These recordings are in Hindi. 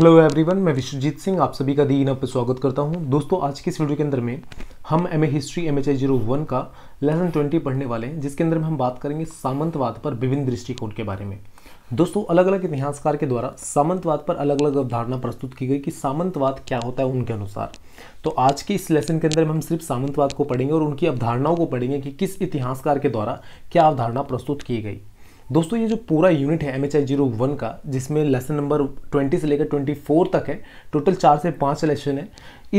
हेलो एवरीवन मैं विश्वजीत सिंह आप सभी का दी इन पर स्वागत करता हूं दोस्तों आज की इस वीडियो के अंदर में हम M A history M H I zero one का लेसन ट्वेंटी पढ़ने वाले हैं जिसके अंदर में हम बात करेंगे सामंतवाद पर विभिन्न दृष्टिकोण के बारे में दोस्तों अलग अलग इतिहासकार के द्वारा सामंतवाद पर अलग अलग अवधारणा प्रस्तुत की गई कि सामंतवाद क्या होता है उनके अनुसार तो आज के इस लेसन के अंदर हम सिर्फ सामंतवाद को पढ़ेंगे और उनकी अवधारणाओं को पढ़ेंगे कि किस इतिहासकार के द्वारा क्या अवधारणा प्रस्तुत की गई दोस्तों ये जो पूरा यूनिट है M H I zero one का जिसमें लेसन नंबर ट्वेंटी से लेकर ट्वेंटी फोर तक है टोटल चार से पाँच लेसन है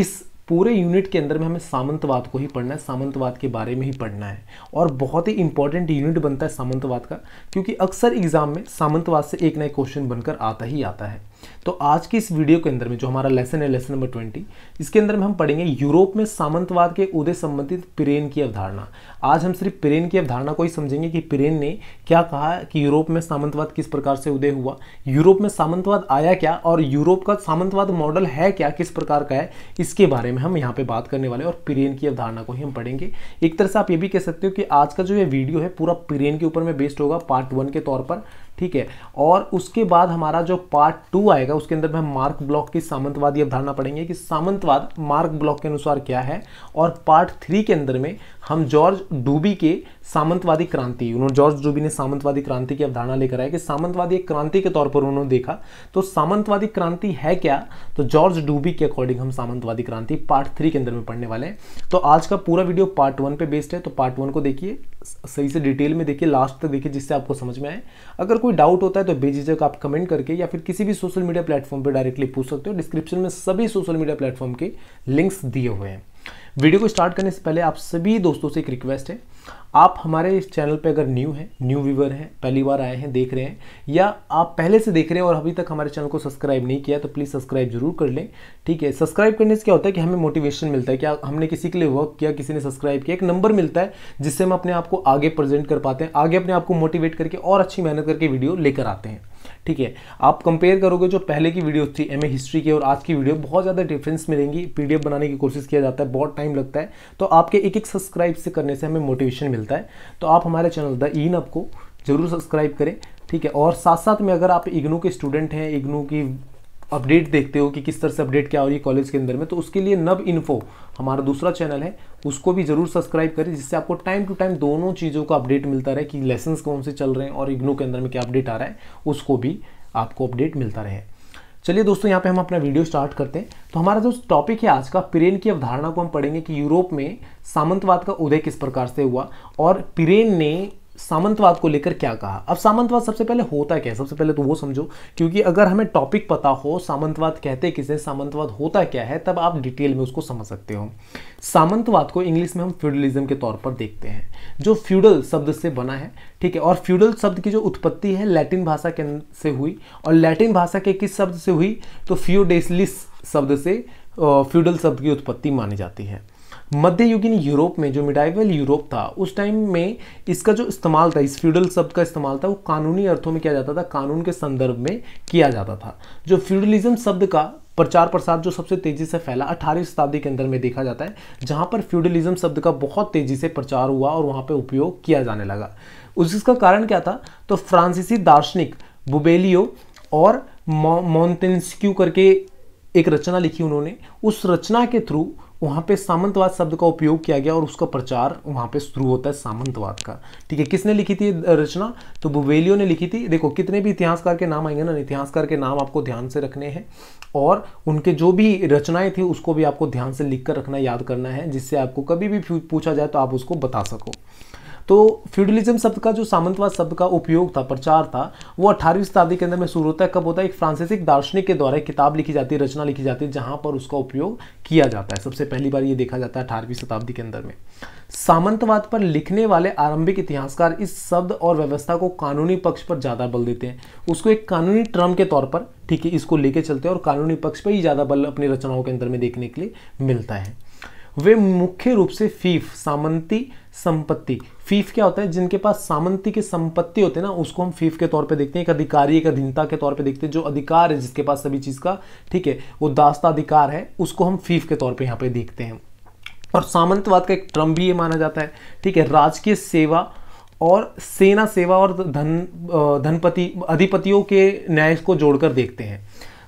इस पूरे यूनिट के अंदर में हमें सामंतवाद को ही पढ़ना है सामंतवाद के बारे में ही पढ़ना है और बहुत ही इंपॉर्टेंट यूनिट बनता है सामंतवाद का क्योंकि अक्सर एग्जाम में सामंतवाद से एक नए क्वेश्चन बनकर आता ही आता है तो आज की इस वीडियो के अंदर में जो हमारा लेसन है लेसन नंबर ट्वेंटी इसके अंदर में हम पढ़ेंगे यूरोप में सामंतवाद के उदय संबंधित पिरेन की अवधारणा आज हम सिर्फ पिरेन की अवधारणा को ही समझेंगे कि पिरेन ने क्या कहा कि यूरोप में सामंतवाद किस प्रकार से उदय हुआ यूरोप में सामंतवाद आया क्या और यूरोप का सामंतवाद मॉडल है क्या किस प्रकार का है इसके बारे में हम यहाँ पे बात करने वाले और पिरेन की अवधारणा को ही हम पढ़ेंगे एक तरह से आप ये भी कह सकते हो कि आज का जो ये वीडियो है पूरा पिरेन के ऊपर में बेस्ड होगा पार्ट वन के तौर पर ठीक है और उसके बाद हमारा जो पार्ट टू आएगा उसके अंदर में हम मार्क ब्लॉक की सामंतवादी अवधारणा पढ़ेंगे कि सामंतवाद मार्क ब्लॉक के अनुसार क्या है और पार्ट थ्री के अंदर में हम जॉर्ज डूबी के सामंतवादी क्रांति उन्होंने जॉर्ज जूबी ने सामंतवादी क्रांति की अवधारणा लेकर आया कि सामंतवादी एक क्रांति के तौर पर उन्होंने देखा तो सामंतवादी क्रांति है क्या तो जॉर्ज डूबी के अकॉर्डिंग हम सामंतवादी क्रांति पार्ट थ्री के अंदर में पढ़ने वाले हैं तो आज का पूरा वीडियो पार्ट वन पे बेस्ड है तो पार्ट वन को देखिए सही से डिटेल में देखिए लास्ट तक देखिए जिससे आपको समझ में आए अगर कोई डाउट होता है तो बेझिझक आप कमेंट करके या फिर किसी भी सोशल मीडिया प्लेटफॉर्म पर डायरेक्टली पूछ सकते हो डिस्क्रिप्शन में सभी सोशल मीडिया प्लेटफॉर्म के लिंक्स दिए हुए हैं वीडियो को स्टार्ट करने से पहले आप सभी दोस्तों से एक रिक्वेस्ट है आप हमारे इस चैनल पे अगर न्यू हैं न्यू व्यूवर हैं पहली बार आए हैं देख रहे हैं या आप पहले से देख रहे हैं और अभी तक हमारे चैनल को सब्सक्राइब नहीं किया तो प्लीज़ सब्सक्राइब जरूर कर लें ठीक है सब्सक्राइब करने से क्या होता है कि हमें मोटिवेशन मिलता है कि हमने किसी के लिए वर्क किया किसी ने सब्सक्राइब किया एक नंबर मिलता है जिससे हम अपने आप को आगे प्रेजेंट कर पाते हैं आगे अपने आप को मोटिवेट करके और अच्छी मेहनत करके वीडियो लेकर आते हैं ठीक है आप कंपेयर करोगे जो पहले की वीडियो थी एम हिस्ट्री की और आज की वीडियो बहुत ज़्यादा डिफरेंस मिलेंगी पी बनाने की कोशिश किया जाता है बहुत टाइम लगता है तो आपके एक एक सब्सक्राइब से करने से हमें मोटिवेशन मिलता है तो आप हमारे चैनल द इन अप को जरूर सब्सक्राइब करें ठीक है और साथ साथ में अगर आप इग्नू के स्टूडेंट हैं इग्नू की अपडेट देखते हो कि किस तरह से अपडेट क्या हो रही है कॉलेज के अंदर में तो उसके लिए नब इन्फो हमारा दूसरा चैनल है उसको भी जरूर सब्सक्राइब करें जिससे आपको टाइम टू टाइम दोनों चीज़ों का अपडेट मिलता रहे कि लेसन कौन से चल रहे हैं और इग्नो के अंदर में क्या अपडेट आ रहा है उसको भी आपको अपडेट मिलता रहे चलिए दोस्तों यहाँ पे हम अपना वीडियो स्टार्ट करते हैं तो हमारा जो टॉपिक है आज का पिरेन की अवधारणा को हम पढ़ेंगे कि यूरोप में सामंतवाद का उदय किस प्रकार से हुआ और पिरेन ने सामंतवाद को लेकर क्या कहा अब सामंतवाद सबसे पहले होता क्या है सबसे पहले तो वो समझो क्योंकि अगर हमें टॉपिक पता हो सामंतवाद कहते किसे सामंतवाद होता क्या है तब आप डिटेल में उसको समझ सकते हो सामंतवाद को इंग्लिश में हम फ्यूडलिज्म के तौर पर देखते हैं जो फ्यूडल शब्द से बना है ठीक है और फ्यूडल शब्द की जो उत्पत्ति है लैटिन भाषा के से हुई और लैटिन भाषा के किस शब्द से हुई तो फ्यूडेसलिस शब्द से फ्यूडल शब्द की उत्पत्ति मानी जाती है मध्ययुगीन यूरोप में जो मिडाइवल यूरोप था उस टाइम में इसका जो इस्तेमाल था इस फ्यूडल शब्द का इस्तेमाल था वो कानूनी अर्थों में किया जाता था कानून के संदर्भ में किया जाता था जो फ्यूडलिज्म शब्द का प्रचार प्रसार जो सबसे तेजी से फैला अठारहवीं शताब्दी के अंदर में देखा जाता है जहां पर फ्यूडलिज्म शब्द का बहुत तेजी से प्रचार हुआ और वहां पर उपयोग किया जाने लगा उसका कारण क्या था तो फ्रांसीसी दार्शनिक बुबेलियो और मॉन्टेंस्क्यू करके एक रचना लिखी उन्होंने उस रचना के थ्रू वहाँ पे सामंतवाद शब्द का उपयोग किया गया और उसका प्रचार वहाँ पे शुरू होता है सामंतवाद का ठीक है किसने लिखी थी रचना तो बुवेलियो ने लिखी थी देखो कितने भी इतिहासकार के नाम आएंगे ना इतिहासकार के नाम आपको ध्यान से रखने हैं और उनके जो भी रचनाएं थी उसको भी आपको ध्यान से लिख कर रखना याद करना है जिससे आपको कभी भी पूछा जाए तो आप उसको बता सको तो फ्यूडलिज्म शब्द का जो सामंतवाद शब्द का उपयोग था प्रचार था वो अठारहवीं शताब्दी के अंदर में शुरू होता है कब होता है एक फ्रांसीसिक दार्शनिक के द्वारा किताब लिखी जाती है रचना लिखी जाती है जहां पर उसका उपयोग किया जाता है सबसे पहली बार ये देखा जाता है अठारहवीं शताब्दी के अंदर में सामंतवाद पर लिखने वाले आरंभिक इतिहासकार इस शब्द और व्यवस्था को कानूनी पक्ष पर ज़्यादा बल देते हैं उसको एक कानूनी टर्म के तौर पर ठीक है इसको लेके चलते हैं और कानूनी पक्ष पर ही ज़्यादा बल अपनी रचनाओं के अंदर में देखने के लिए मिलता है वे मुख्य रूप से फीफ सामंती संपत्ति फीफ क्या होता है जिनके पास सामंती की संपत्ति होते हैं ना उसको हम फीफ के तौर पे देखते हैं एक अधिकारी एक अधीनता के तौर पे देखते हैं जो अधिकार है जिसके पास सभी चीज़ का ठीक है वो दास्ता अधिकार है उसको हम फीफ के तौर पे यहाँ पे देखते हैं और सामंतवाद का एक ट्रम भी ये माना जाता है ठीक है राजकीय सेवा और सेना सेवा और धन धनपति अधिपतियों के न्याय को जोड़कर देखते हैं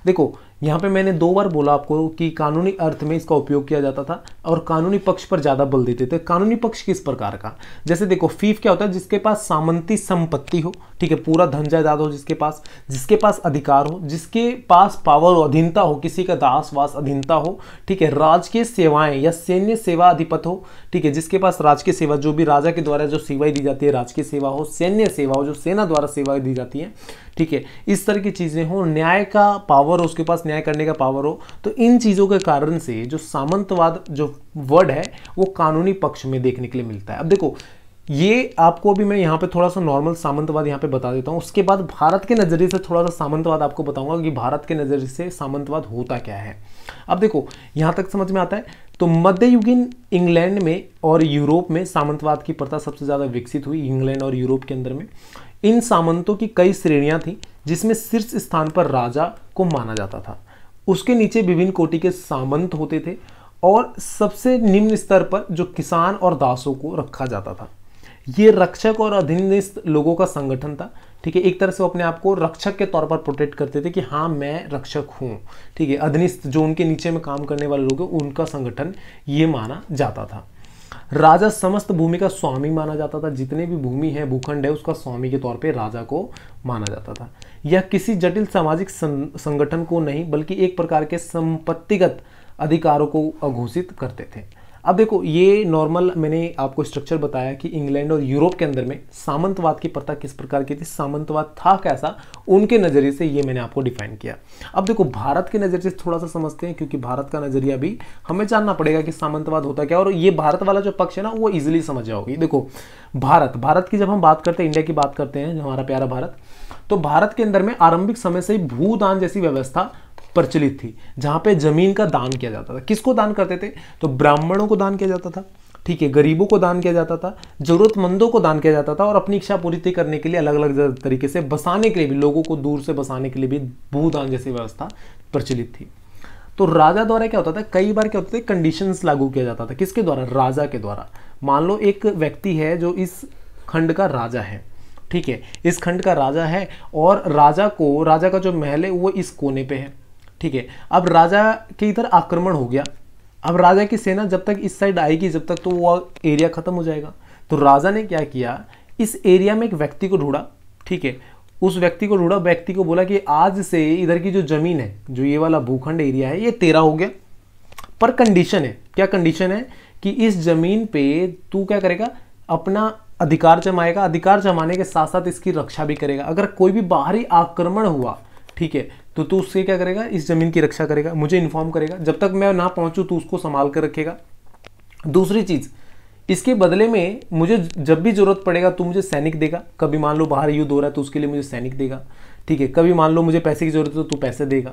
देखो यहाँ पे मैंने दो बार बोला आपको कि कानूनी अर्थ में इसका उपयोग किया जाता था और कानूनी पक्ष पर ज़्यादा बल देते थे कानूनी पक्ष किस प्रकार का जैसे देखो फीफ क्या होता है जिसके पास सामंती संपत्ति हो ठीक है पूरा धन जायदाद हो जिसके पास जिसके पास अधिकार हो जिसके पास पावर हो अधीनता हो किसी का दास वास अधीनता हो ठीक है राजकीय सेवाएं या सैन्य सेवा अधिपत हो ठीक है जिसके पास राजकीय सेवा जो भी राजा के द्वारा जो सेवाएं दी जाती है राजकीय सेवा हो सैन्य सेवा हो जो सेना द्वारा सेवाएं दी जाती है ठीक है इस तरह की चीज़ें हो न्याय का पावर हो उसके पास न्याय करने का पावर हो तो इन चीज़ों के कारण से जो सामंतवाद जो वर्ड है वो कानूनी पक्ष में देखने के लिए मिलता है अब देखो ये आपको अभी मैं यहाँ पे थोड़ा सा नॉर्मल सामंतवाद यहाँ पे बता देता हूँ उसके बाद भारत के नज़रिए से थोड़ा सा सामंतवाद आपको बताऊंगा कि भारत के नज़रिए से सामंतवाद होता क्या है अब देखो यहाँ तक समझ में आता है तो मध्ययुगीन इंग्लैंड में और यूरोप में सामंतवाद की प्रथा सबसे ज़्यादा विकसित हुई इंग्लैंड और यूरोप के अंदर में इन सामंतों की कई श्रेणियां थी जिसमें शीर्ष स्थान पर राजा को माना जाता था उसके नीचे विभिन्न कोटि के सामंत होते थे और सबसे निम्न स्तर पर जो किसान और दासों को रखा जाता था ये रक्षक और अधीनस्थ लोगों का संगठन था ठीक है एक तरह से वो अपने आप को रक्षक के तौर पर प्रोटेक्ट करते थे कि हाँ मैं रक्षक हूँ ठीक है अधीनस्थ जो उनके नीचे में काम करने वाले लोग हैं उनका संगठन ये माना जाता था राजा समस्त भूमि का स्वामी माना जाता था जितने भी भूमि है भूखंड है उसका स्वामी के तौर पर राजा को माना जाता था यह किसी जटिल सामाजिक संगठन को नहीं बल्कि एक प्रकार के संपत्तिगत अधिकारों को अघोषित करते थे अब देखो ये नॉर्मल मैंने आपको स्ट्रक्चर बताया कि इंग्लैंड और यूरोप के अंदर में सामंतवाद की प्रथा किस प्रकार की थी सामंतवाद था कैसा उनके नज़रिए से ये मैंने आपको डिफाइन किया अब देखो भारत के नज़रिए से थोड़ा सा समझते हैं क्योंकि भारत का नज़रिया भी हमें जानना पड़ेगा कि सामंतवाद होता क्या और ये भारत वाला जो पक्ष है ना वो ईजिली समझ जाओगी देखो भारत भारत की जब हम बात करते हैं इंडिया की बात करते हैं हमारा प्यारा भारत तो भारत के अंदर में आरंभिक समय से भूदान जैसी व्यवस्था प्रचलित थी जहाँ पे जमीन का दान किया जाता था किसको दान करते थे तो ब्राह्मणों को दान किया जाता था ठीक है गरीबों को दान किया जाता था जरूरतमंदों को दान किया जाता था और अपनी इच्छा पूर्ति करने के लिए अलग अलग तरीके से बसाने के लिए भी लोगों को दूर से बसाने के लिए भी भूदान जैसी व्यवस्था प्रचलित थी तो राजा द्वारा क्या होता था कई बार क्या होते थे कंडीशंस लागू किया जाता था किसके द्वारा राजा के द्वारा मान लो एक व्यक्ति है जो इस खंड का राजा है ठीक है इस खंड का राजा है और राजा को राजा का जो महल है वो इस कोने पे है ठीक है अब राजा के इधर आक्रमण हो गया अब राजा की सेना जब तक इस साइड आएगी जब तक तो वो एरिया ख़त्म हो जाएगा तो राजा ने क्या किया इस एरिया में एक व्यक्ति को ढूंढा ठीक है उस व्यक्ति को ढूंढा व्यक्ति को बोला कि आज से इधर की जो ज़मीन है जो ये वाला भूखंड एरिया है ये तेरा हो गया पर कंडीशन है क्या कंडीशन है कि इस ज़मीन पे तू क्या करेगा अपना अधिकार जमाएगा अधिकार जमाने के साथ साथ इसकी रक्षा भी करेगा अगर कोई भी बाहरी आक्रमण हुआ ठीक है तो तू उससे क्या करेगा इस ज़मीन की रक्षा करेगा मुझे इन्फॉर्म करेगा जब तक मैं ना पहुँचूँ तो उसको संभाल कर रखेगा दूसरी चीज़ इसके बदले में मुझे जब भी ज़रूरत पड़ेगा तो मुझे सैनिक देगा कभी मान लो बाहर युद्ध हो रहा है तो उसके लिए मुझे सैनिक देगा ठीक है कभी मान लो मुझे पैसे की ज़रूरत है तो तू पैसे देगा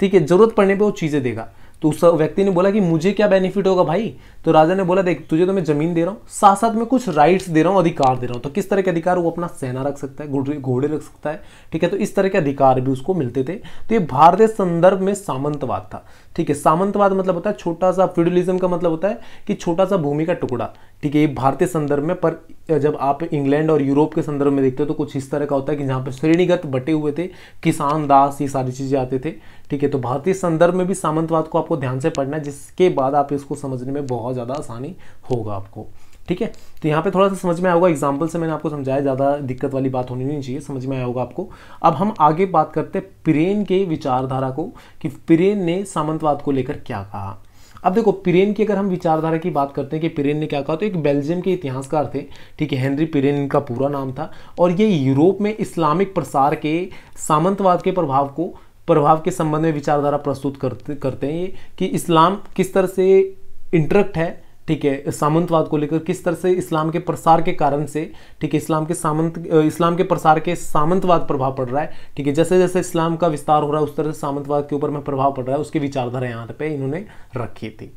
ठीक है ज़रूरत पड़ने पर वो चीज़ें देगा तो उस व्यक्ति ने बोला कि मुझे क्या बेनिफिट होगा भाई तो राजा ने बोला देख तुझे तो मैं जमीन दे रहा हूँ साथ साथ में कुछ राइट्स दे रहा हूँ अधिकार दे रहा हूँ तो किस तरह के अधिकार वो अपना सेना रख सकता है घोड़े रख सकता है ठीक है तो इस तरह के अधिकार भी उसको मिलते थे तो ये भारतीय संदर्भ में सामंतवाद था ठीक है सामंतवाद मतलब होता है छोटा सा फ्यूडलिज्म का मतलब होता है कि छोटा सा भूमि का टुकड़ा ठीक है ये भारतीय संदर्भ में पर जब आप इंग्लैंड और यूरोप के संदर्भ में देखते हो तो कुछ इस तरह का होता है कि जहाँ पर श्रेणीगत बटे हुए थे किसान दास ये सारी चीज़ें आते थे ठीक है तो भारतीय संदर्भ में भी सामंतवाद को आपको ध्यान से पढ़ना है जिसके बाद आप इसको समझने में बहुत ज़्यादा आसानी होगा आपको ठीक है तो यहाँ पे थोड़ा सा समझ में आया होगा एग्जाम्पल से मैंने आपको समझाया ज़्यादा दिक्कत वाली बात होनी नहीं चाहिए समझ में आया होगा आपको अब हम आगे बात करते हैं प्रेन के विचारधारा को कि पिरेन ने सामंतवाद को लेकर क्या कहा अब देखो पिरेन की अगर हम विचारधारा की बात करते हैं कि पिरेन ने क्या कहा तो एक बेल्जियम के इतिहासकार थे ठीक है हेनरी पिरेन इनका पूरा नाम था और ये यूरोप में इस्लामिक प्रसार के सामंतवाद के प्रभाव को प्रभाव के संबंध में विचारधारा प्रस्तुत करते करते हैं ये कि इस्लाम किस तरह से इंटरेक्ट है ठीक है सामंतवाद को लेकर किस तरह से इस्लाम के प्रसार के कारण से ठीक है इस्लाम के सामंत इस्लाम के प्रसार के सामंतवाद प्रभाव पड़ रहा है ठीक है जैसे जैसे इस्लाम का विस्तार हो रहा है उस तरह से सामंतवाद के ऊपर में प्रभाव पड़ रहा है उसकी विचारधारा यहाँ पे इन्होंने रखी थी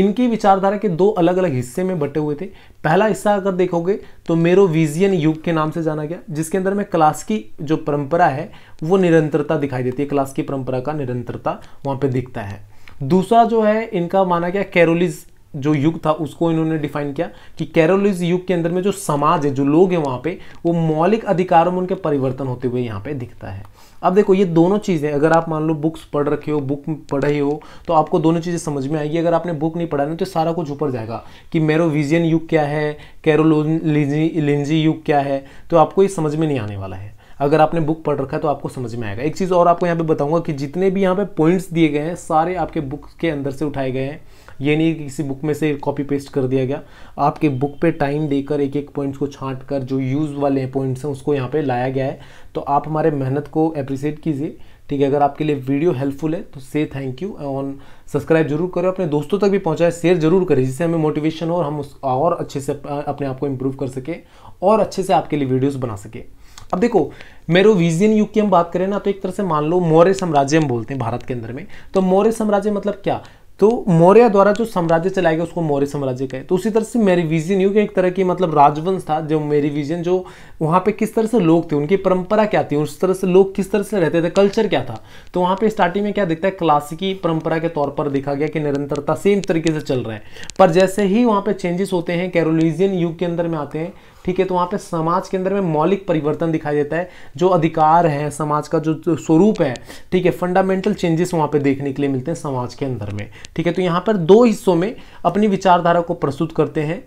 इनकी विचारधारा के दो अलग अलग हिस्से में बटे हुए थे पहला हिस्सा अगर देखोगे तो मेरोविजियन युग के नाम से जाना गया जिसके अंदर में क्लास की जो परंपरा है वो निरंतरता दिखाई देती है क्लास की परंपरा का निरंतरता वहां पे दिखता है दूसरा जो है इनका माना गया कैरोलिज जो युग था उसको इन्होंने डिफाइन किया कि कैरोलिज युग के अंदर में जो समाज है जो लोग हैं वहाँ पे वो मौलिक अधिकारों में उनके परिवर्तन होते हुए यहाँ पे दिखता है अब देखो ये दोनों चीज़ें अगर आप मान लो बुक्स पढ़ रखे हो बुक पढ़ रहे हो तो आपको दोनों चीज़ें समझ में आएगी अगर आपने बुक नहीं पढ़ा ना तो सारा कुछ ऊपर जाएगा कि मेरोविजियन युग क्या है कैरोलिंजी युग क्या है तो आपको ये समझ में नहीं आने वाला है अगर आपने बुक पढ़ रखा है तो आपको समझ में आएगा एक चीज़ और आपको यहाँ पे बताऊंगा कि जितने भी यहाँ पे पॉइंट्स दिए गए हैं सारे आपके बुक के अंदर से उठाए गए हैं ये नहीं कि किसी बुक में से कॉपी पेस्ट कर दिया गया आपके बुक पे टाइम देकर एक एक पॉइंट्स को छाँट कर जो यूज़ वाले पॉइंट्स हैं उसको यहाँ पर लाया गया है तो आप हमारे मेहनत को अप्रिसिएट कीजिए ठीक है अगर आपके लिए वीडियो हेल्पफुल है तो से थैंक यू और सब्सक्राइब जरूर करें अपने दोस्तों तक भी पहुँचाए शेयर जरूर करें जिससे हमें मोटिवेशन हो और हम उस और अच्छे से अपने आप को इम्प्रूव कर सके और अच्छे से आपके लिए वीडियोज़ बना सके अब देखो विजियन युग की हम बात करें ना तो एक तरह से मान लो मौर्य साम्राज्य हम बोलते हैं भारत के अंदर में तो मौर्य साम्राज्य मतलब क्या तो मौर्य द्वारा जो साम्राज्य चलाया गया उसको मौर्य साम्राज्य कहे तो उसी तरह से मेरीविजन युग एक तरह की मतलब राजवंश था जो मेरीविजियन जो वहाँ पे किस तरह से लोग थे उनकी परंपरा क्या थी उस तरह से लोग किस तरह से रहते थे कल्चर क्या था तो वहाँ पे स्टार्टिंग में क्या दिखता है क्लासिकी परंपरा के तौर पर देखा गया कि निरंतरता सेम तरीके से चल रहा है पर जैसे ही वहाँ पर चेंजेस होते हैं कैरोलिजियन युग के अंदर में आते हैं ठीक है तो वहां पे समाज के अंदर में मौलिक परिवर्तन दिखाई देता है जो अधिकार है समाज का जो, स्वरूप है ठीक है फंडामेंटल चेंजेस वहां पे देखने के लिए मिलते हैं समाज के अंदर में ठीक है तो यहां पर दो हिस्सों में अपनी विचारधारा को प्रस्तुत करते हैं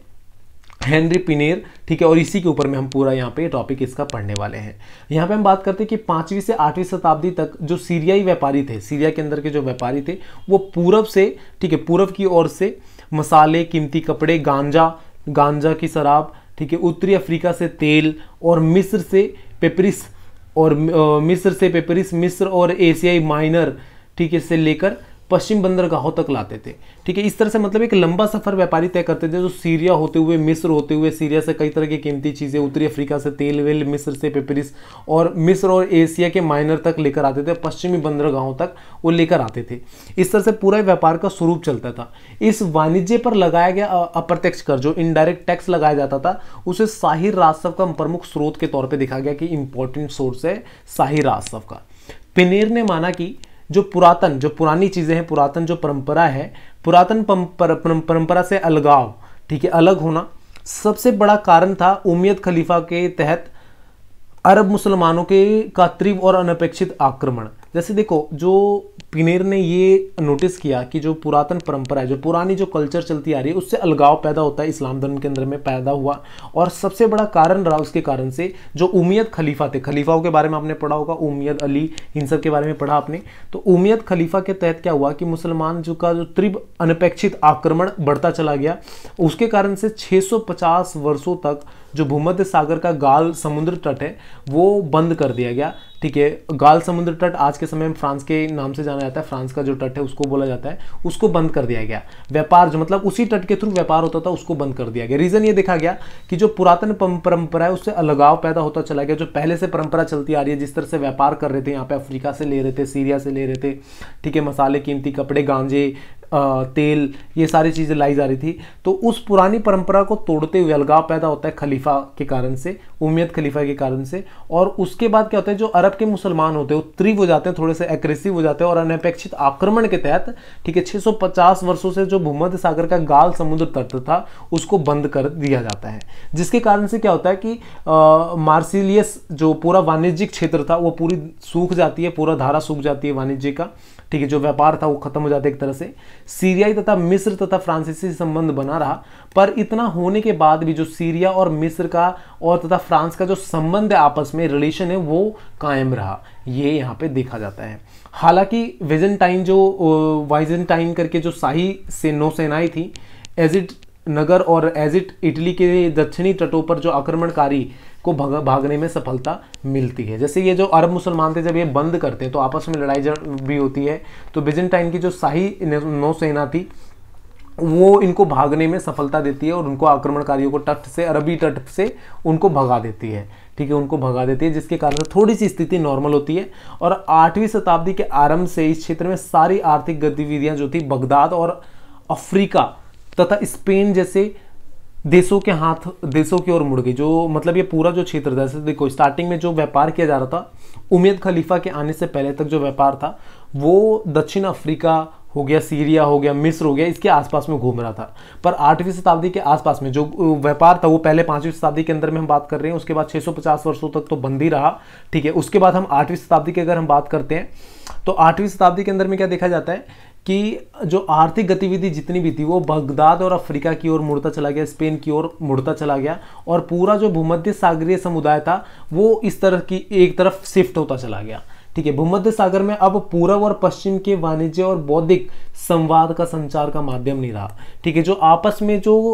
हेनरी पिनेर ठीक है और इसी के ऊपर में हम पूरा यहाँ पे टॉपिक इसका पढ़ने वाले हैं यहाँ पे हम बात करते हैं कि पाँचवीं से आठवीं शताब्दी तक जो सीरियाई व्यापारी थे सीरिया के अंदर के जो व्यापारी थे वो पूरब से ठीक है पूरब की ओर से मसाले कीमती कपड़े गांजा गांजा की शराब ठीक है उत्तरी अफ्रीका से तेल और मिस्र से पेपरिस और मिस्र से पेपरिस मिस्र और एशियाई माइनर ठीक है से लेकर पश्चिम बंदरगाहों तक लाते थे ठीक है इस तरह से मतलब एक लंबा सफर व्यापारी तय करते थे जो सीरिया होते हुए मिस्र होते हुए सीरिया से कई तरह की कीमती चीज़ें उत्तरी अफ्रीका से तेल वेल मिस्र से पेपरिस और मिस्र और एशिया के माइनर तक लेकर आते थे पश्चिमी बंदरगाहों तक वो लेकर आते थे इस तरह से पूरा व्यापार का स्वरूप चलता था इस वाणिज्य पर लगाया गया अप्रत्यक्ष कर जो इनडायरेक्ट टैक्स लगाया जाता था उसे साहिर राजस्व का प्रमुख स्रोत के तौर पर देखा गया कि इंपॉर्टेंट सोर्स है शाही राजस्व का पिनेर ने माना कि जो पुरातन जो पुरानी चीज़ें हैं पुरातन जो परंपरा है पुरातन परंपरा से अलगाव ठीक है अलग होना सबसे बड़ा कारण था उमियत खलीफा के तहत अरब मुसलमानों के का तीव्र और अनपेक्षित आक्रमण जैसे देखो जो पिनेर ने ये नोटिस किया कि जो पुरातन परंपरा है जो पुरानी जो कल्चर चलती आ रही है उससे अलगाव पैदा होता है इस्लाम धर्म के अंदर में पैदा हुआ और सबसे बड़ा कारण रहा उसके कारण से जो उमियत खलीफा थे खलीफाओं के बारे में आपने पढ़ा होगा उमियत अली इन सब के बारे में पढ़ा आपने तो उमियत खलीफा के तहत क्या हुआ कि मुसलमान जो का जो त्रिब अनपेक्षित आक्रमण बढ़ता चला गया उसके कारण से छः वर्षों तक जो भूमध्य सागर का गाल समुद्र तट है वो बंद कर दिया गया ठीक है गाल समुद्र तट आज के समय में फ्रांस के नाम से जाना जाता है फ्रांस का जो तट है उसको बोला जाता है उसको बंद कर दिया गया व्यापार जो मतलब उसी तट के थ्रू व्यापार होता था उसको बंद कर दिया गया रीज़न ये देखा गया कि जो पुरातन परंपरा है उससे अलगाव पैदा होता चला गया जो पहले से परंपरा चलती आ रही है जिस तरह से व्यापार कर रहे थे यहाँ पे अफ्रीका से ले रहे थे सीरिया से ले रहे थे ठीक है मसाले कीमती कपड़े गांजे तेल ये सारी चीज़ें लाई जा रही थी तो उस पुरानी परंपरा को तोड़ते हुए अलगाव पैदा होता है खलीफा के कारण से उमियत खलीफा के कारण से और उसके बाद क्या होता है जो अरब के मुसलमान होते हैं वो त्रीव हो जाते हैं थोड़े से एग्रेसिव हो जाते हैं और अनपेक्षित आक्रमण के तहत ठीक है 650 वर्षों से जो भूमध्य सागर का गाल समुद्र तट था उसको बंद कर दिया जाता है जिसके कारण से क्या होता है कि मार्सिलियस जो पूरा वाणिज्यिक क्षेत्र था वो पूरी सूख जाती है पूरा धारा सूख जाती है वाणिज्य का ठीक है जो व्यापार था वो खत्म हो जाता एक तरह से सीरियाई तथा मिस्र तथा फ्रांसीसी संबंध बना रहा पर इतना होने के बाद भी जो सीरिया और मिस्र का और तथा फ्रांस का जो संबंध है आपस में रिलेशन है वो कायम रहा ये यहाँ पे देखा जाता है हालांकि वेजेंटाइन जो वाइजेंटाइन करके जो शाही से नौसेनाएं थी एजिट नगर और एजिट इटली के दक्षिणी तटों पर जो आक्रमणकारी को भागने में सफलता मिलती है जैसे ये जो अरब मुसलमान थे जब ये बंद करते हैं तो आपस में लड़ाई भी होती है तो बिजेंटाइन की जो शाही नौसेना थी वो इनको भागने में सफलता देती है और उनको आक्रमणकारियों को तट से अरबी तट से उनको भगा देती है ठीक है उनको भगा देती है जिसके कारण थोड़ी सी स्थिति नॉर्मल होती है और आठवीं शताब्दी के आरंभ से इस क्षेत्र में सारी आर्थिक गतिविधियाँ जो थी बगदाद और अफ्रीका तथा स्पेन जैसे देशों के हाथ देशों की ओर मुड़ गई जो मतलब ये पूरा जो क्षेत्र था जैसे देखो स्टार्टिंग में जो व्यापार किया जा रहा था उमेद खलीफा के आने से पहले तक जो व्यापार था वो दक्षिण अफ्रीका हो गया सीरिया हो गया मिस्र हो गया इसके आसपास में घूम रहा था पर आठवीं शताब्दी के आसपास में जो व्यापार था वो पहले पाँचवीं शताब्दी के अंदर में हम बात कर रहे हैं उसके बाद 650 वर्षों तक तो बंद ही रहा ठीक है उसके बाद हम आठवीं शताब्दी की अगर हम बात करते हैं तो आठवीं शताब्दी के अंदर में क्या देखा जाता है कि जो आर्थिक गतिविधि जितनी भी थी वो बगदाद और अफ्रीका की ओर मुड़ता चला गया स्पेन की ओर मुड़ता चला गया और पूरा जो भूमध्य सागरीय समुदाय था वो इस तरह की एक तरफ शिफ्ट होता चला गया ठीक है भूमध्य सागर में अब पूर्व और पश्चिम के वाणिज्य और बौद्धिक संवाद का संचार का माध्यम नहीं रहा ठीक है जो आपस में जो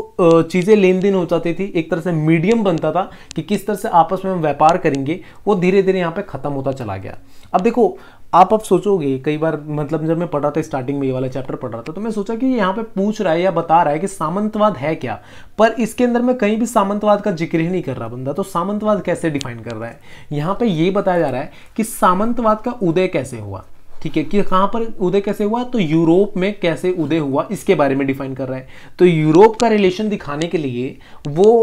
चीज़ें लेन देन हो जाती थी एक तरह से मीडियम बनता था कि किस तरह से आपस में हम व्यापार करेंगे वो धीरे धीरे यहाँ पे खत्म होता चला गया अब देखो आप अब सोचोगे कई बार मतलब जब मैं पढ़ रहा था स्टार्टिंग में ये वाला चैप्टर पढ़ रहा था तो मैं सोचा कि यहाँ पे पूछ रहा है या बता रहा है कि सामंतवाद है क्या पर इसके अंदर मैं कहीं भी सामंतवाद का जिक्र ही नहीं कर रहा बंदा तो सामंतवाद कैसे डिफाइन कर रहा है यहाँ पे ये बताया जा रहा है कि सामंतवाद का उदय कैसे हुआ ठीक है कि कहाँ पर उदय कैसे हुआ तो यूरोप में कैसे उदय हुआ इसके बारे में डिफाइन कर रहा है तो यूरोप का रिलेशन दिखाने के लिए वो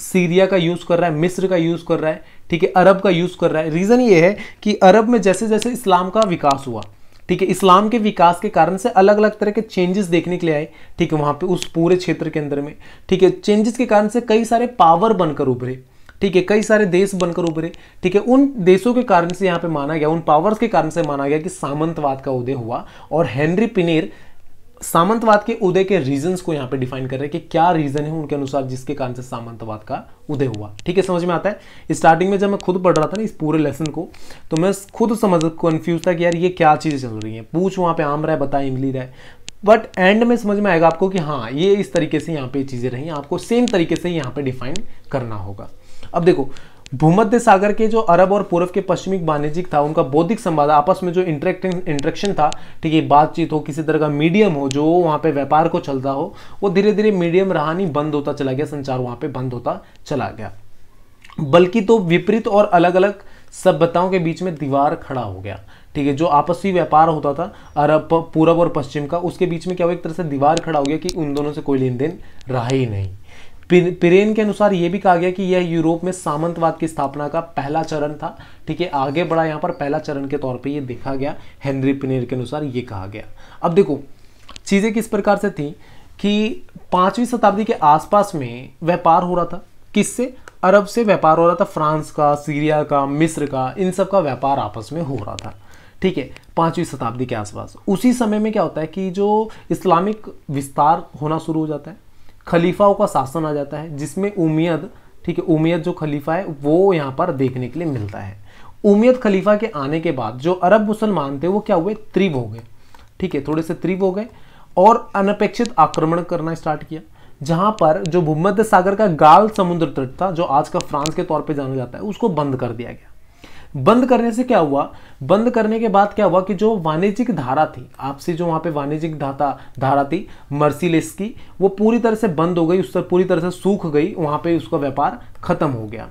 सीरिया का यूज़ कर रहा है मिस्र का यूज़ कर रहा है ठीक है अरब का यूज़ कर रहा है रीज़न ये है कि अरब में जैसे जैसे इस्लाम का विकास हुआ ठीक है इस्लाम के विकास के कारण से अलग अलग तरह के चेंजेस देखने के लिए आए ठीक है वहाँ पे उस पूरे क्षेत्र के अंदर में ठीक है चेंजेस के कारण से कई सारे पावर बनकर उभरे ठीक है कई सारे देश बनकर उभरे ठीक है उन देशों के कारण से यहाँ पे माना गया उन पावर्स के कारण से माना गया कि सामंतवाद का उदय हुआ और हेनरी पिनेर सामंतवाद के उदय के रीजंस को यहां पे डिफाइन कर रहे हैं कि क्या रीजन है उनके अनुसार जिसके कारण से सामंतवाद का उदय हुआ ठीक है समझ में आता है स्टार्टिंग में जब मैं खुद पढ़ रहा था ना इस पूरे लेसन को तो मैं खुद समझ कंफ्यूज था कि यार ये क्या चीज़ें चल रही है पूछ वहां पे आम रहा है बताए इमली रहा है बट एंड में समझ में आएगा आपको कि हाँ ये इस तरीके से यहाँ पे चीज़ें रही आपको सेम तरीके से यहाँ पे डिफाइन करना होगा अब देखो भूमध्य सागर के जो अरब और पूर्व के पश्चिमी वाणिज्यिक था उनका बौद्धिक संवाद आपस में जो इंटरेक्टिंग इंटरेक्शन था ठीक है बातचीत हो किसी तरह का मीडियम हो जो वहाँ पे व्यापार को चलता हो वो धीरे धीरे मीडियम रहा नहीं बंद होता चला गया संचार वहाँ पे बंद होता चला गया बल्कि तो विपरीत और अलग अलग सभ्यताओं के बीच में दीवार खड़ा हो गया ठीक है जो आपसी व्यापार होता था अरब पूरब और पश्चिम का उसके बीच में क्या हुआ एक तरह से दीवार खड़ा हो गया कि उन दोनों से कोई लेन देन रहा ही नहीं पिरेन के अनुसार यह भी कहा गया कि यह यूरोप में सामंतवाद की स्थापना का पहला चरण था ठीक है आगे बढ़ा यहां पर पहला चरण के तौर पे यह देखा गया हेनरी पिनेर के अनुसार ये कहा गया अब देखो चीज़ें किस प्रकार से थी कि पांचवी शताब्दी के आसपास में व्यापार हो रहा था किससे अरब से व्यापार हो रहा था फ्रांस का सीरिया का मिस्र का इन सब का व्यापार आपस में हो रहा था ठीक है पांचवी शताब्दी के आसपास उसी समय में क्या होता है कि जो इस्लामिक विस्तार होना शुरू हो जाता है खलीफाओं का शासन आ जाता है जिसमें उमियद ठीक है उमियद जो खलीफा है वो यहाँ पर देखने के लिए मिलता है उमियद खलीफा के आने के बाद जो अरब मुसलमान थे वो क्या हुए त्रिव हो गए ठीक है थोड़े से त्रिव हो गए और अनपेक्षित आक्रमण करना स्टार्ट किया जहाँ पर जो भूमध्य सागर का गाल समुद्र तट था जो आज का फ्रांस के तौर पर जाना जाता है उसको बंद कर दिया गया बंद करने से क्या हुआ बंद करने के बाद क्या हुआ कि जो वाणिज्यिक धारा थी आपसी जो वहां पे वाणिज्यिक धाता धारा थी मर्सिलेस की वो पूरी तरह से बंद हो गई उस पर पूरी तरह से सूख गई वहां पे उसका व्यापार खत्म हो गया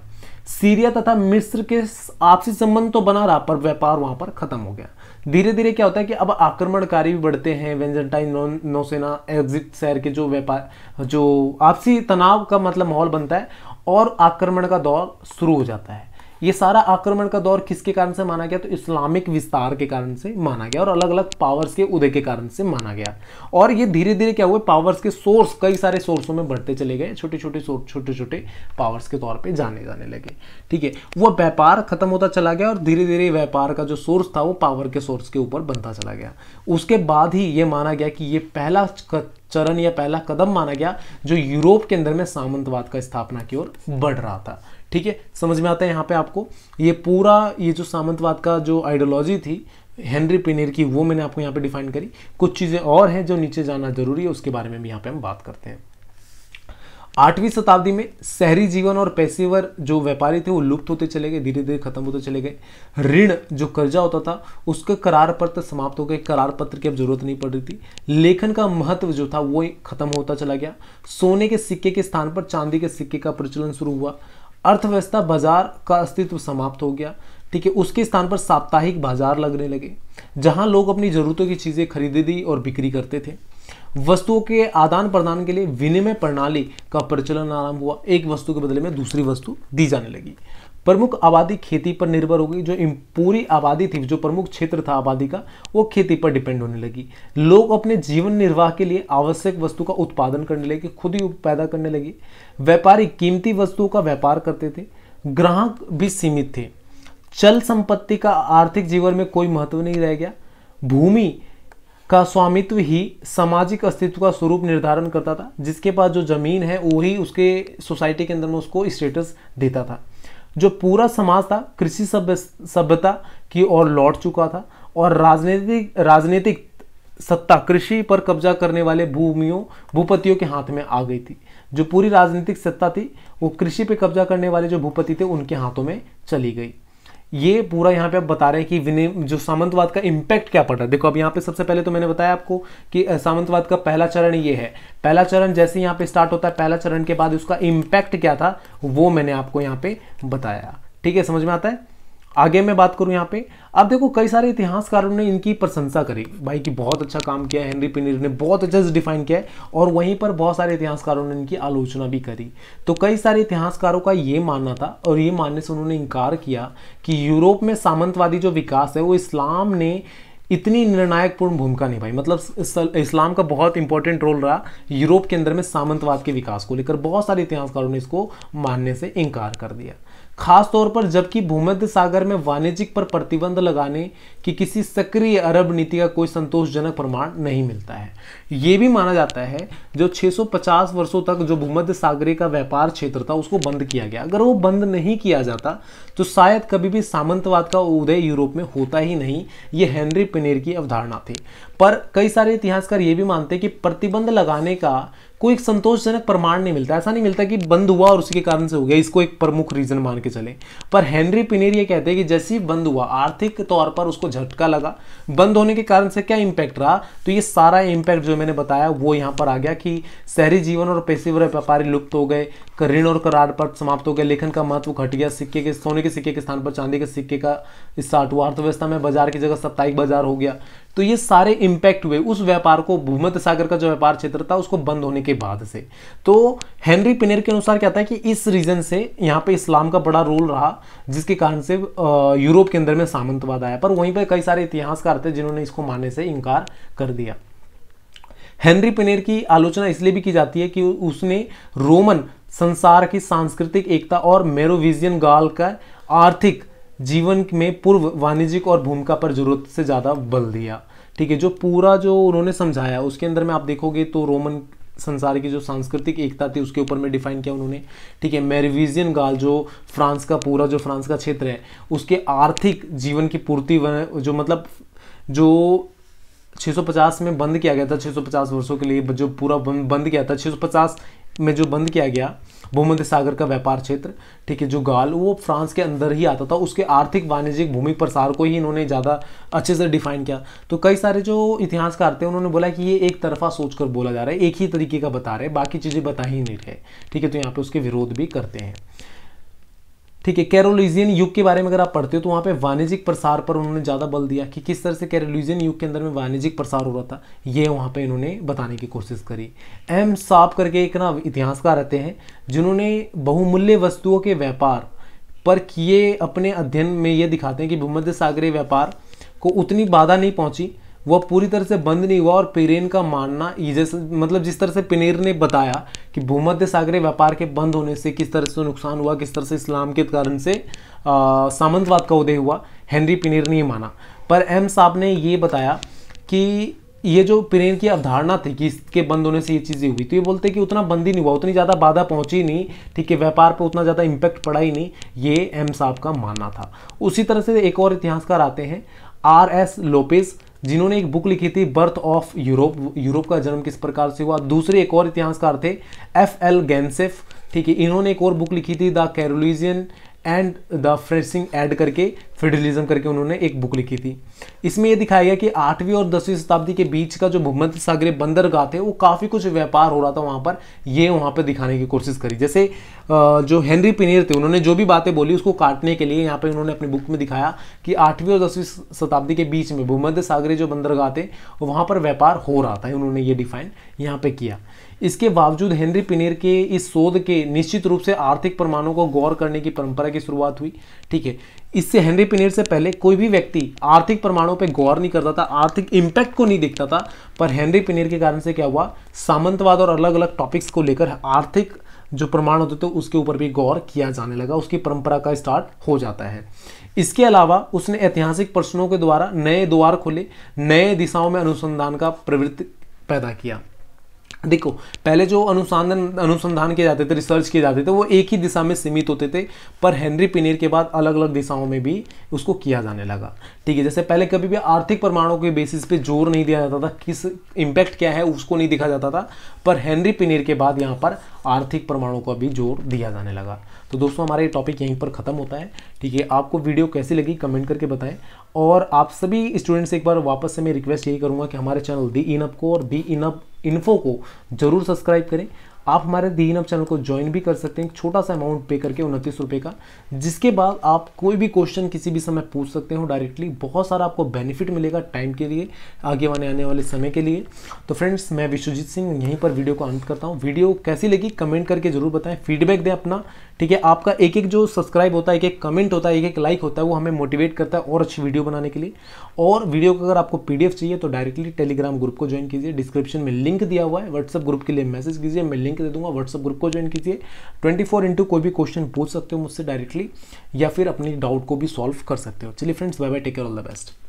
सीरिया तथा मिस्र के आपसी संबंध तो बना रहा पर व्यापार वहां पर खत्म हो गया धीरे धीरे क्या होता है कि अब आक्रमणकारी भी बढ़ते हैं वेंजेंटाइन नौ, नौसेना एग्जिट शहर के जो व्यापार जो आपसी तनाव का मतलब माहौल बनता है और आक्रमण का दौर शुरू हो जाता है ये सारा आक्रमण का दौर किसके कारण से माना गया तो इस्लामिक विस्तार के कारण से माना गया और अलग अलग पावर्स के उदय के कारण से माना गया और ये धीरे धीरे क्या हुए पावर्स के सोर्स कई सारे सोर्सों में बढ़ते चले गए छोटे छोटे छोटे छोटे पावर्स के तौर पर जाने जाने लगे ठीक है वह व्यापार खत्म होता चला गया और धीरे धीरे व्यापार का जो सोर्स था वो पावर के सोर्स के ऊपर बनता चला गया उसके बाद ही ये माना गया कि ये पहला चरण या पहला कदम माना गया जो यूरोप के अंदर में सामंतवाद का स्थापना की ओर बढ़ रहा था ठीक है समझ में आता है यहाँ पे आपको ये पूरा ये जो सामंतवाद का जो आइडियोलॉजी थी हेनरी पिनेर की वो मैंने आपको यहाँ पे डिफाइन करी कुछ चीज़ें और हैं जो नीचे जाना जरूरी है उसके बारे में भी यहाँ पे हम बात करते हैं आठवीं शताब्दी में शहरी जीवन और पेशेवर जो व्यापारी थे वो लुप्त होते चले गए धीरे धीरे खत्म होते चले गए ऋण जो कर्जा होता था उसके करार पत्र समाप्त हो गए करार पत्र की अब जरूरत नहीं पड़ रही थी लेखन का महत्व जो था वो खत्म होता चला गया सोने के सिक्के के स्थान पर चांदी के सिक्के का प्रचलन शुरू हुआ अर्थव्यवस्था बाजार का अस्तित्व समाप्त हो गया ठीक है उसके स्थान पर साप्ताहिक बाजार लगने लगे जहां लोग अपनी जरूरतों की चीज़ें खरीदी और बिक्री करते थे वस्तुओं के आदान प्रदान के लिए विनिमय प्रणाली का प्रचलन आरंभ हुआ एक वस्तु के बदले में दूसरी वस्तु दी जाने लगी प्रमुख आबादी खेती पर निर्भर हो गई जो पूरी आबादी थी जो प्रमुख क्षेत्र था आबादी का वो खेती पर डिपेंड होने लगी लोग अपने जीवन निर्वाह के लिए आवश्यक वस्तु का उत्पादन करने लगे खुद ही पैदा करने लगे व्यापारी कीमती वस्तुओं का व्यापार करते थे ग्राहक भी सीमित थे चल संपत्ति का आर्थिक जीवन में कोई महत्व नहीं रह गया भूमि का स्वामित्व ही सामाजिक अस्तित्व का स्वरूप निर्धारण करता था जिसके पास जो ज़मीन है वो ही उसके सोसाइटी के अंदर में उसको स्टेटस देता था जो पूरा समाज था कृषि सभ्यता की ओर लौट चुका था और राजनीतिक राजनीतिक सत्ता कृषि पर कब्जा करने वाले भूमियों भूपतियों के हाथ में आ गई थी जो पूरी राजनीतिक सत्ता थी वो कृषि पर कब्जा करने वाले जो भूपति थे उनके हाथों में चली गई ये पूरा यहाँ पे आप बता रहे हैं कि विनय जो सामंतवाद का इम्पैक्ट क्या पड़ रहा है देखो अब यहाँ पे सबसे पहले तो मैंने बताया आपको कि सामंतवाद का पहला चरण ये है पहला चरण जैसे यहाँ पे स्टार्ट होता है पहला चरण के बाद उसका इम्पैक्ट क्या था वो मैंने आपको यहाँ पे बताया ठीक है समझ में आता है आगे मैं बात करूं यहाँ पे अब देखो कई सारे इतिहासकारों ने इनकी प्रशंसा करी भाई कि बहुत अच्छा काम किया हेनरी पिनिर ने बहुत अच्छा से डिफाइन किया है और वहीं पर बहुत सारे इतिहासकारों ने इनकी आलोचना भी करी तो कई सारे इतिहासकारों का ये मानना था और ये मानने से उन्होंने इनकार किया कि यूरोप में सामंतवादी जो विकास है वो इस्लाम ने इतनी निर्णायक पूर्ण भूमिका निभाई मतलब इस्लाम का बहुत इंपॉर्टेंट रोल रहा यूरोप के अंदर में सामंतवाद के विकास को लेकर बहुत सारे इतिहासकारों ने इसको मानने से इनकार कर दिया खास तौर पर जबकि भूमध्य सागर में वाणिज्यिक पर प्रतिबंध लगाने की किसी सक्रिय अरब नीति का कोई संतोषजनक प्रमाण नहीं मिलता है ये भी माना जाता है जो 650 वर्षों तक जो भूमध्य सागरी का व्यापार क्षेत्र था उसको बंद किया गया अगर वो बंद नहीं किया जाता तो शायद कभी भी सामंतवाद का उदय यूरोप में होता ही नहीं ये हेनरी पिनेर की अवधारणा थी पर कई सारे इतिहासकार ये भी मानते हैं कि प्रतिबंध लगाने का कोई संतोषजनक प्रमाण नहीं मिलता ऐसा नहीं मिलता कि बंद हुआ और उसके कारण से हो गया इसको एक प्रमुख रीजन मान के चले पर हेनरी पिनेर ये कहते हैं कि जैसे ही बंद हुआ आर्थिक तौर पर उसको झटका लगा बंद होने के कारण से क्या इम्पैक्ट रहा तो ये सारा इम्पैक्ट जो मैंने बताया वो यहाँ पर आ गया कि शहरी जीवन और पेशेवर व्यापारी लुप्त हो गए कर ऋण और करार पर समाप्त हो गया लेखन का महत्व घट गया सिक्के के सोने के सिक्के के स्थान पर चांदी के सिक्के का स्टार्ट हुआ अर्थव्यवस्था में बाजार की जगह साप्ताहिक बाजार हो गया तो ये सारे इम्पैक्ट हुए उस व्यापार को भूमध्य सागर का जो व्यापार क्षेत्र था उसको बंद होने के बाद से तो हेनरी पिनेर के अनुसार क्या था कि इस रीजन से यहाँ पे इस्लाम का बड़ा रोल रहा जिसके कारण से यूरोप के अंदर में सामंतवाद आया पर वहीं पर कई सारे इतिहासकार थे जिन्होंने इसको मानने से इनकार कर दिया हेनरी पिनेर की आलोचना इसलिए भी की जाती है कि उसने रोमन संसार की सांस्कृतिक एकता और मेरोविजियन गाल का आर्थिक जीवन में पूर्व वाणिज्यिक और भूमिका पर जरूरत से ज़्यादा बल दिया ठीक है जो पूरा जो उन्होंने समझाया उसके अंदर में आप देखोगे तो रोमन संसार की जो सांस्कृतिक एकता थी उसके ऊपर में डिफाइन किया उन्होंने ठीक है मेरिविजियन गाल जो फ्रांस का पूरा जो फ्रांस का क्षेत्र है उसके आर्थिक जीवन की पूर्ति जो मतलब जो 650 में बंद किया गया था 650 वर्षों के लिए जो पूरा बंद किया था 650 में जो बंद किया गया भूमध्य सागर का व्यापार क्षेत्र ठीक है जो गाल वो फ्रांस के अंदर ही आता था उसके आर्थिक वाणिज्यिक भूमि प्रसार को ही इन्होंने ज़्यादा अच्छे से डिफाइन किया तो कई सारे जो इतिहासकार थे उन्होंने बोला कि ये एक तरफा सोच कर बोला जा रहा है एक ही तरीके का बता रहे बाकी चीज़ें बता ही नहीं रहे ठीक है तो यहाँ पर उसके विरोध भी करते हैं ठीक है कैरोलिजियन युग के बारे में अगर आप पढ़ते हो तो वहाँ पे वाणिज्यिक प्रसार पर उन्होंने ज़्यादा बल दिया कि किस तरह से कैरोलिजियन युग के अंदर में वाणिज्यिक प्रसार हो रहा था ये वहाँ पे इन्होंने बताने की कोशिश करी एम साफ करके एक ना इतिहासकार रहते हैं जिन्होंने बहुमूल्य वस्तुओं के व्यापार पर किए अपने अध्ययन में ये दिखाते हैं कि भूमध्य सागरीय व्यापार को उतनी बाधा नहीं पहुँची वह पूरी तरह से बंद नहीं हुआ और पेरेन का मानना जैसे मतलब जिस तरह से पिनेर ने बताया कि भूमध्य सागरी व्यापार के बंद होने से किस तरह से नुकसान हुआ किस तरह से इस्लाम के कारण से सामंतवाद का उदय हुआ हेनरी पिनेर ने ये माना पर एम साहब ने ये बताया कि ये जो पिनेर की अवधारणा थी कि इसके बंद होने से ये चीज़ें हुई तो ये बोलते कि उतना बंद ही नहीं हुआ उतनी ज़्यादा बाधा पहुंची नहीं ठीक है व्यापार पर उतना ज़्यादा इम्पैक्ट पड़ा ही नहीं ये एम साहब का मानना था उसी तरह से एक और इतिहासकार आते हैं आर एस लोपेस जिन्होंने एक बुक लिखी थी बर्थ ऑफ यूरोप यूरोप का जन्म किस प्रकार से हुआ दूसरे एक और इतिहासकार थे एफ एल गैनसेफ ठीक है इन्होंने एक और बुक लिखी थी द कैरोलिजियन एंड द फ्रेसिंग ऐड करके फेडरलिज्म करके उन्होंने एक बुक लिखी थी इसमें यह दिखाया गया कि आठवीं और दसवीं शताब्दी के बीच का जो भूमध्य सागरीय बंदरगाह थे वो काफ़ी कुछ व्यापार हो रहा था वहाँ पर ये वहाँ पर दिखाने की कोशिश करी जैसे जो हेनरी पिनियर थे उन्होंने जो भी बातें बोली उसको काटने के लिए यहाँ पर उन्होंने अपनी बुक में दिखाया कि आठवीं और दसवीं शताब्दी के बीच में भूमध्य सागरीय जो बंदरगाह थे वहाँ पर व्यापार हो रहा था उन्होंने ये डिफाइन यहाँ पर किया इसके बावजूद हेनरी पिनेर के इस शोध के निश्चित रूप से आर्थिक प्रमाणों को गौर करने की परंपरा की शुरुआत हुई ठीक है इससे हेनरी पिनेर से पहले कोई भी व्यक्ति आर्थिक प्रमाणों पर गौर नहीं करता था आर्थिक इम्पैक्ट को नहीं देखता था पर हेनरी पिनेर के कारण से क्या हुआ सामंतवाद और अलग अलग टॉपिक्स को लेकर आर्थिक जो प्रमाण होते थे उसके ऊपर भी गौर किया जाने लगा उसकी परंपरा का स्टार्ट हो जाता है इसके अलावा उसने ऐतिहासिक प्रश्नों के द्वारा नए द्वार खोले नए दिशाओं में अनुसंधान का प्रवृत्ति पैदा किया देखो पहले जो अनुसंधान अनुसंधान किए जाते थे रिसर्च किए जाते थे वो एक ही दिशा में सीमित होते थे पर हेनरी पिनेर के बाद अलग अलग दिशाओं में भी उसको किया जाने लगा ठीक है जैसे पहले कभी भी आर्थिक परमाणु के बेसिस पे जोर नहीं दिया जाता था किस इम्पैक्ट क्या है उसको नहीं दिखा जाता था पर हेनरी पिनेर के बाद यहाँ पर आर्थिक परमाणु का भी जोर दिया जाने लगा तो दोस्तों हमारा ये टॉपिक यहीं पर ख़त्म होता है ठीक है आपको वीडियो कैसी लगी कमेंट करके बताएं और आप सभी स्टूडेंट्स एक बार वापस से मैं रिक्वेस्ट यही करूँगा कि हमारे चैनल दी इनअप को और दी इनअप इन्फो को जरूर सब्सक्राइब करें आप हमारे दीन अब चैनल को ज्वाइन भी कर सकते हैं छोटा सा अमाउंट पे करके उनतीस रुपये का जिसके बाद आप कोई भी क्वेश्चन किसी भी समय पूछ सकते हो डायरेक्टली बहुत सारा आपको बेनिफिट मिलेगा टाइम के लिए आगे वाले आने वाले समय के लिए तो फ्रेंड्स मैं विश्वजीत सिंह यहीं पर वीडियो को अंत करता हूँ वीडियो कैसी लगी कमेंट करके जरूर बताएं फीडबैक दें अपना ठीक है आपका एक एक जो सब्सक्राइब होता है एक एक कमेंट होता है एक एक लाइक होता है वो हमें मोटिवेट करता है और अच्छी वीडियो बनाने के लिए और वीडियो का अगर आपको पीडीएफ चाहिए तो डायरेक्टली टेलीग्राम ग्रुप को ज्वाइन कीजिए डिस्क्रिप्शन में लिंक दिया हुआ है व्हाट्सअप ग्रुप के लिए मैसेज कीजिए मैं लिंक लिंक दे दूंगा व्हाट्सअप ग्रुप को ज्वाइन कीजिए ट्वेंटी फोर इंटू कोई भी क्वेश्चन पूछ सकते हो मुझसे डायरेक्टली या फिर अपनी डाउट को भी सॉल्व कर सकते हो चलिए friends bye bye take care all the best